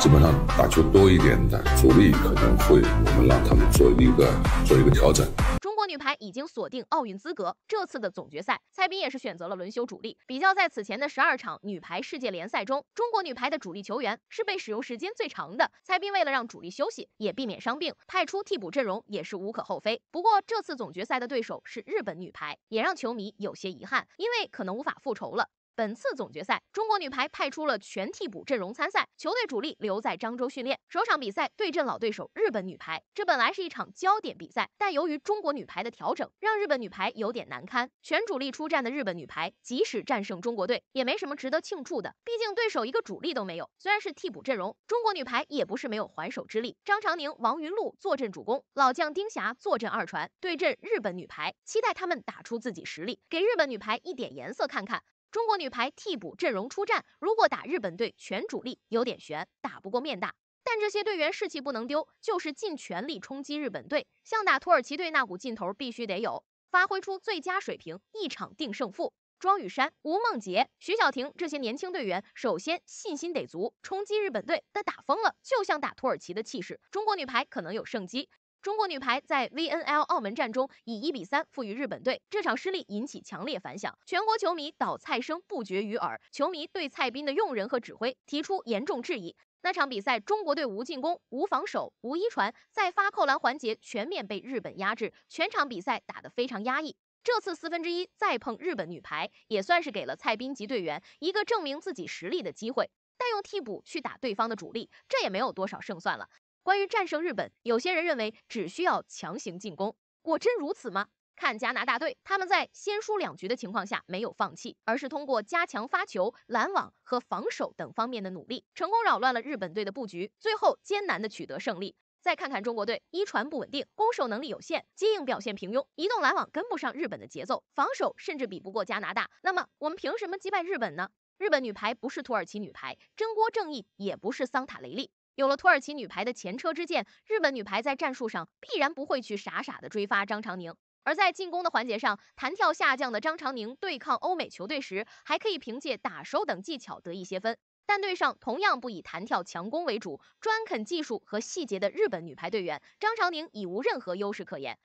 基本上打球多一点的主力可能会，我们让他们做一个做一个调整。中国女排已经锁定奥运资格，这次的总决赛，蔡斌也是选择了轮休主力。比较在此前的十二场女排世界联赛中，中国女排的主力球员是被使用时间最长的。蔡斌为了让主力休息，也避免伤病，派出替补阵容也是无可厚非。不过这次总决赛的对手是日本女排，也让球迷有些遗憾，因为可能无法复仇了。本次总决赛，中国女排派出了全替补阵容参赛，球队主力留在漳州训练。首场比赛对阵老对手日本女排，这本来是一场焦点比赛，但由于中国女排的调整，让日本女排有点难堪。全主力出战的日本女排，即使战胜中国队，也没什么值得庆祝的，毕竟对手一个主力都没有。虽然是替补阵容，中国女排也不是没有还手之力。张常宁、王云璐坐镇主攻，老将丁霞坐镇二传，对阵日本女排，期待他们打出自己实力，给日本女排一点颜色看看。中国女排替补阵容出战，如果打日本队全主力有点悬，打不过面大。但这些队员士气不能丢，就是尽全力冲击日本队，像打土耳其队那股劲头必须得有，发挥出最佳水平，一场定胜负。庄宇珊、吴梦洁、徐晓婷这些年轻队员，首先信心得足，冲击日本队但打疯了，就像打土耳其的气势，中国女排可能有胜机。中国女排在 VNL 澳门战中以一比三负于日本队，这场失利引起强烈反响，全国球迷倒蔡声不绝于耳，球迷对蔡斌的用人和指挥提出严重质疑。那场比赛，中国队无进攻、无防守、无一传，在发扣篮环节全面被日本压制，全场比赛打得非常压抑。这次四分之一再碰日本女排，也算是给了蔡斌及队员一个证明自己实力的机会，但用替补去打对方的主力，这也没有多少胜算了。关于战胜日本，有些人认为只需要强行进攻，果真如此吗？看加拿大队，他们在先输两局的情况下没有放弃，而是通过加强发球、拦网和防守等方面的努力，成功扰乱了日本队的布局，最后艰难的取得胜利。再看看中国队，一传不稳定，攻守能力有限，接应表现平庸，移动拦网跟不上日本的节奏，防守甚至比不过加拿大。那么我们凭什么击败日本呢？日本女排不是土耳其女排，真锅正义也不是桑塔雷利。有了土耳其女排的前车之鉴，日本女排在战术上必然不会去傻傻的追发张常宁。而在进攻的环节上，弹跳下降的张常宁对抗欧美球队时，还可以凭借打手等技巧得一些分。但对上同样不以弹跳强攻为主，专啃技术和细节的日本女排队员，张常宁已无任何优势可言。